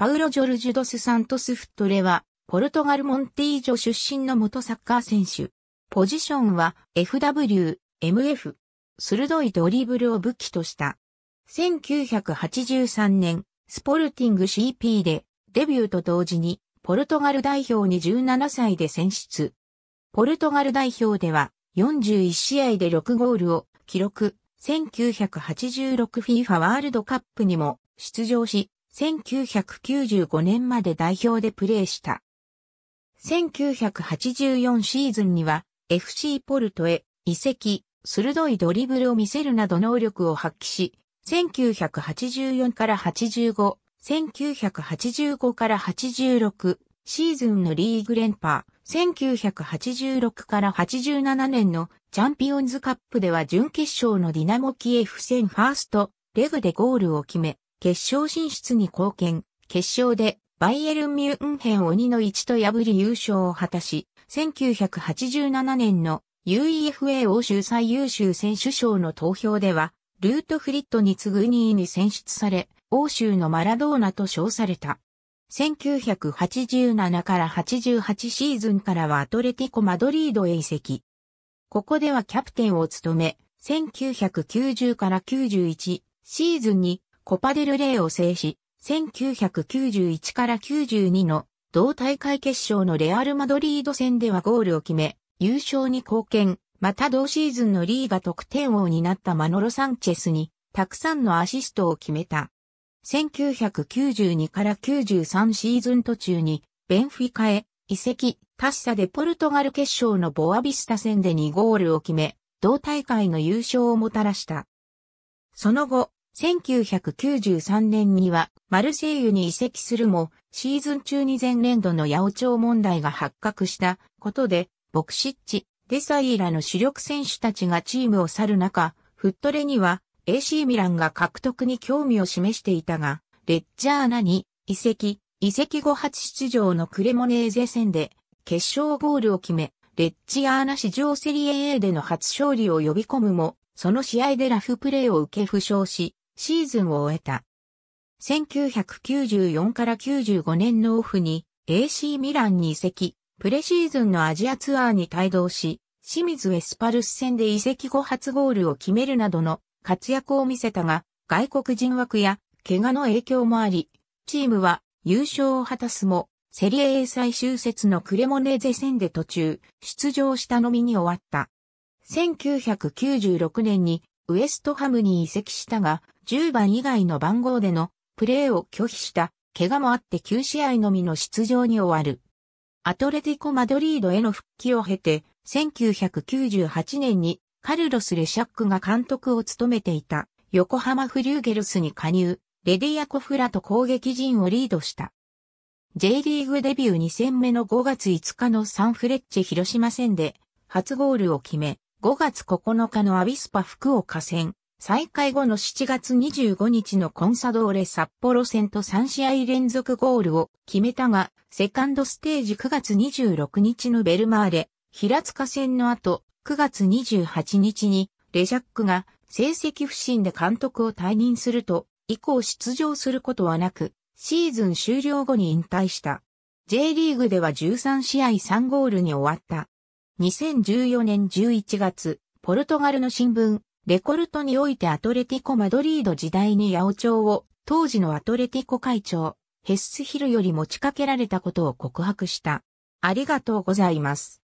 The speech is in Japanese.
パウロ・ジョルジュドス・サントス・フットレは、ポルトガル・モンティージョ出身の元サッカー選手。ポジションは FW、MF。鋭いドリブルを武器とした。1983年、スポルティング CP でデビューと同時にポルトガル代表に17歳で選出。ポルトガル代表では41試合で6ゴールを記録。1986FIFA ワールドカップにも出場し、1995年まで代表でプレーした。1984シーズンには FC ポルトへ移籍、鋭いドリブルを見せるなど能力を発揮し、1984から85、1985から86シーズンのリーグ連覇、1986から87年のチャンピオンズカップでは準決勝のディナモキエフ戦ファースト、レグでゴールを決め、決勝進出に貢献、決勝でバイエルン・ミュンヘン鬼の1と破り優勝を果たし、1987年の UEFA 欧州最優秀選手賞の投票では、ルートフリットに次ぐ2位に選出され、欧州のマラドーナと称された。1987から88シーズンからはアトレティコ・マドリードへ移籍。ここではキャプテンを務め、1990から91シーズンにコパデルレーを制し、1991から92の同大会決勝のレアル・マドリード戦ではゴールを決め、優勝に貢献、また同シーズンのリーガ得点王になったマノロ・サンチェスに、たくさんのアシストを決めた。1992から93シーズン途中に、ベンフィカへ、移籍、ッサでポルトガル決勝のボアビスタ戦で2ゴールを決め、同大会の優勝をもたらした。その後、1993年にはマルセイユに移籍するも、シーズン中に前年度の八百長問題が発覚したことで、ボクシッチ、デサイーラの主力選手たちがチームを去る中、フットレには AC ミランが獲得に興味を示していたが、レッジャーナに移籍、移籍後初出場のクレモネーゼ戦で決勝ゴールを決め、レッジアーナ史上セリエ A での初勝利を呼び込むも、その試合でラフプレーを受け負傷し、シーズンを終えた。1994から95年のオフに AC ミランに移籍、プレシーズンのアジアツアーに帯同し、清水エスパルス戦で移籍後初ゴールを決めるなどの活躍を見せたが、外国人枠や怪我の影響もあり、チームは優勝を果たすも、セリエ A 最終節のクレモネーゼ戦で途中、出場したのみに終わった。1996年にウエストハムに移籍したが、10番以外の番号でのプレーを拒否した怪我もあって9試合のみの出場に終わる。アトレティコ・マドリードへの復帰を経て、1998年にカルロス・レシャックが監督を務めていた横浜フリューゲルスに加入、レディアコフラと攻撃陣をリードした。J リーグデビュー2戦目の5月5日のサンフレッチェ広島戦で初ゴールを決め、5月9日のアビスパ福岡戦、再開後の7月25日のコンサドーレ札幌戦と3試合連続ゴールを決めたが、セカンドステージ9月26日のベルマーレ、平塚戦の後、9月28日にレジャックが成績不振で監督を退任すると、以降出場することはなく、シーズン終了後に引退した。J リーグでは13試合3ゴールに終わった。2014年11月、ポルトガルの新聞、レコルトにおいてアトレティコ・マドリード時代に八百長を当時のアトレティコ会長、ヘッスヒルより持ちかけられたことを告白した。ありがとうございます。